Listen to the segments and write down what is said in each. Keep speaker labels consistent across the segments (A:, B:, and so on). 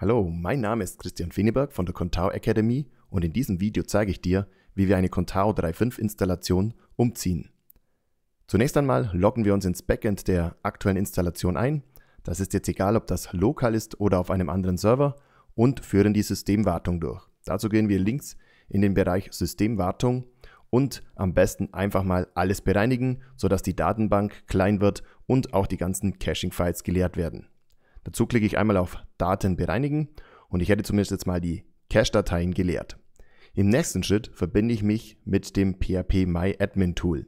A: Hallo, mein Name ist Christian Finneberg von der Contao Academy und in diesem Video zeige ich dir, wie wir eine Contao 3.5 Installation umziehen. Zunächst einmal loggen wir uns ins Backend der aktuellen Installation ein. Das ist jetzt egal, ob das lokal ist oder auf einem anderen Server und führen die Systemwartung durch. Dazu gehen wir links in den Bereich Systemwartung und am besten einfach mal alles bereinigen, sodass die Datenbank klein wird und auch die ganzen Caching-Files geleert werden. Dazu klicke ich einmal auf Daten bereinigen und ich hätte zumindest jetzt mal die Cache-Dateien geleert. Im nächsten Schritt verbinde ich mich mit dem PHP My Admin Tool.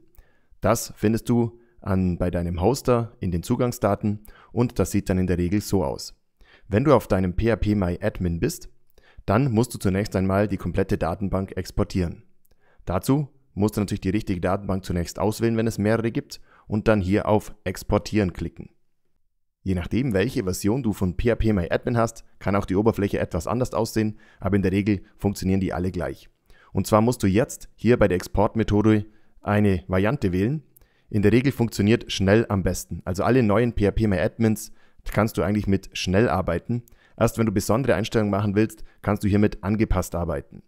A: Das findest du an, bei deinem Hoster in den Zugangsdaten und das sieht dann in der Regel so aus. Wenn du auf deinem PHP My Admin bist, dann musst du zunächst einmal die komplette Datenbank exportieren. Dazu musst du natürlich die richtige Datenbank zunächst auswählen, wenn es mehrere gibt, und dann hier auf Exportieren klicken. Je nachdem, welche Version du von PHP My Admin hast, kann auch die Oberfläche etwas anders aussehen, aber in der Regel funktionieren die alle gleich. Und zwar musst du jetzt hier bei der Exportmethode eine Variante wählen. In der Regel funktioniert schnell am besten. Also alle neuen PHP My Admins kannst du eigentlich mit schnell arbeiten. Erst wenn du besondere Einstellungen machen willst, kannst du hier mit angepasst arbeiten.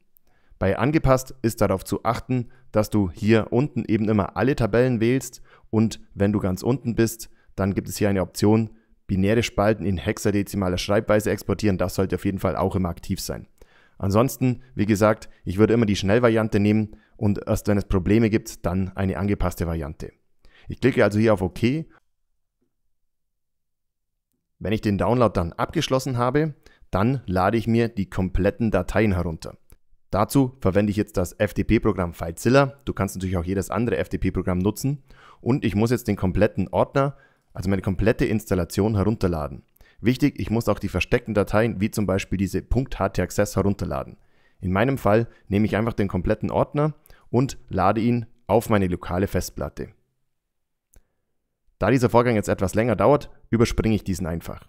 A: Bei angepasst ist darauf zu achten, dass du hier unten eben immer alle Tabellen wählst und wenn du ganz unten bist, dann gibt es hier eine Option, binäre Spalten in hexadezimaler Schreibweise exportieren, das sollte auf jeden Fall auch immer aktiv sein. Ansonsten, wie gesagt, ich würde immer die Schnellvariante nehmen und erst wenn es Probleme gibt, dann eine angepasste Variante. Ich klicke also hier auf OK. Wenn ich den Download dann abgeschlossen habe, dann lade ich mir die kompletten Dateien herunter. Dazu verwende ich jetzt das FTP-Programm FileZilla. Du kannst natürlich auch jedes andere FTP-Programm nutzen. Und ich muss jetzt den kompletten Ordner also meine komplette Installation herunterladen. Wichtig, ich muss auch die versteckten Dateien wie zum Beispiel diese .htaccess herunterladen. In meinem Fall nehme ich einfach den kompletten Ordner und lade ihn auf meine lokale Festplatte. Da dieser Vorgang jetzt etwas länger dauert, überspringe ich diesen einfach.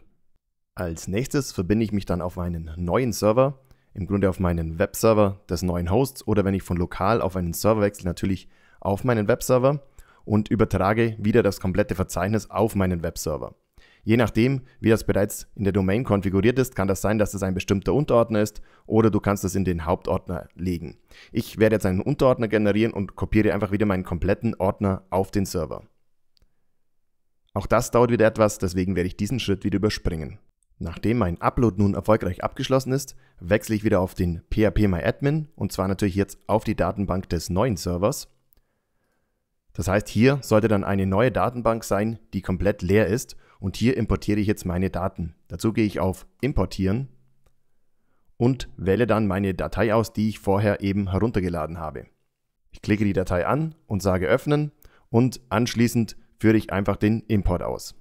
A: Als nächstes verbinde ich mich dann auf einen neuen Server, im Grunde auf meinen Webserver des neuen Hosts oder wenn ich von lokal auf einen Server wechsle, natürlich auf meinen Webserver und übertrage wieder das komplette Verzeichnis auf meinen Webserver. Je nachdem, wie das bereits in der Domain konfiguriert ist, kann das sein, dass es das ein bestimmter Unterordner ist oder du kannst es in den Hauptordner legen. Ich werde jetzt einen Unterordner generieren und kopiere einfach wieder meinen kompletten Ordner auf den Server. Auch das dauert wieder etwas, deswegen werde ich diesen Schritt wieder überspringen. Nachdem mein Upload nun erfolgreich abgeschlossen ist, wechsle ich wieder auf den PHP My und zwar natürlich jetzt auf die Datenbank des neuen Servers das heißt, hier sollte dann eine neue Datenbank sein, die komplett leer ist und hier importiere ich jetzt meine Daten. Dazu gehe ich auf Importieren und wähle dann meine Datei aus, die ich vorher eben heruntergeladen habe. Ich klicke die Datei an und sage Öffnen und anschließend führe ich einfach den Import aus.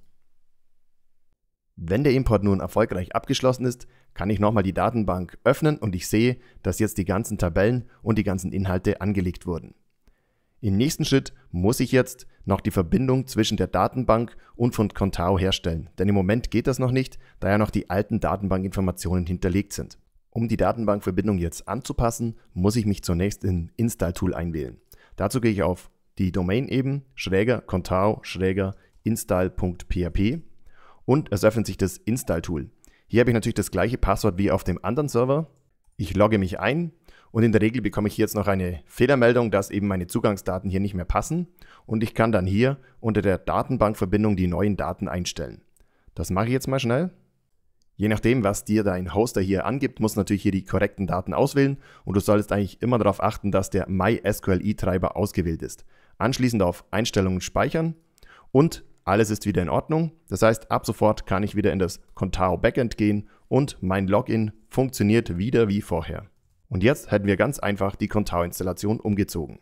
A: Wenn der Import nun erfolgreich abgeschlossen ist, kann ich nochmal die Datenbank öffnen und ich sehe, dass jetzt die ganzen Tabellen und die ganzen Inhalte angelegt wurden. Im nächsten Schritt muss ich jetzt noch die Verbindung zwischen der Datenbank und von Contao herstellen, denn im Moment geht das noch nicht, da ja noch die alten Datenbankinformationen hinterlegt sind. Um die Datenbankverbindung jetzt anzupassen, muss ich mich zunächst in Install-Tool einwählen. Dazu gehe ich auf die Domain eben, schräger contao schräger install.php und es öffnet sich das Install-Tool. Hier habe ich natürlich das gleiche Passwort wie auf dem anderen Server. Ich logge mich ein und in der Regel bekomme ich jetzt noch eine Fehlermeldung, dass eben meine Zugangsdaten hier nicht mehr passen. Und ich kann dann hier unter der Datenbankverbindung die neuen Daten einstellen. Das mache ich jetzt mal schnell. Je nachdem, was dir dein Hoster hier angibt, musst du natürlich hier die korrekten Daten auswählen und du solltest eigentlich immer darauf achten, dass der MySQLi-Treiber ausgewählt ist. Anschließend auf Einstellungen speichern und alles ist wieder in Ordnung. Das heißt, ab sofort kann ich wieder in das Contao Backend gehen und mein Login funktioniert wieder wie vorher. Und jetzt hätten wir ganz einfach die Contao-Installation umgezogen.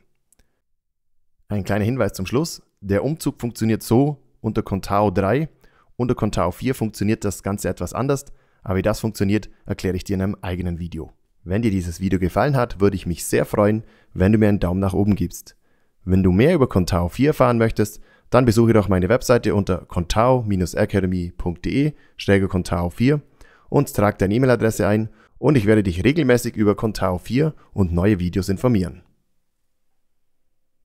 A: Ein kleiner Hinweis zum Schluss. Der Umzug funktioniert so unter Contao 3. Unter Contao 4 funktioniert das Ganze etwas anders, aber wie das funktioniert, erkläre ich dir in einem eigenen Video. Wenn dir dieses Video gefallen hat, würde ich mich sehr freuen, wenn du mir einen Daumen nach oben gibst. Wenn du mehr über Contao 4 erfahren möchtest, dann besuche doch meine Webseite unter contao-academy.de-contao4 und trag deine E-Mail-Adresse ein und ich werde dich regelmäßig über Contao 4 und neue Videos informieren.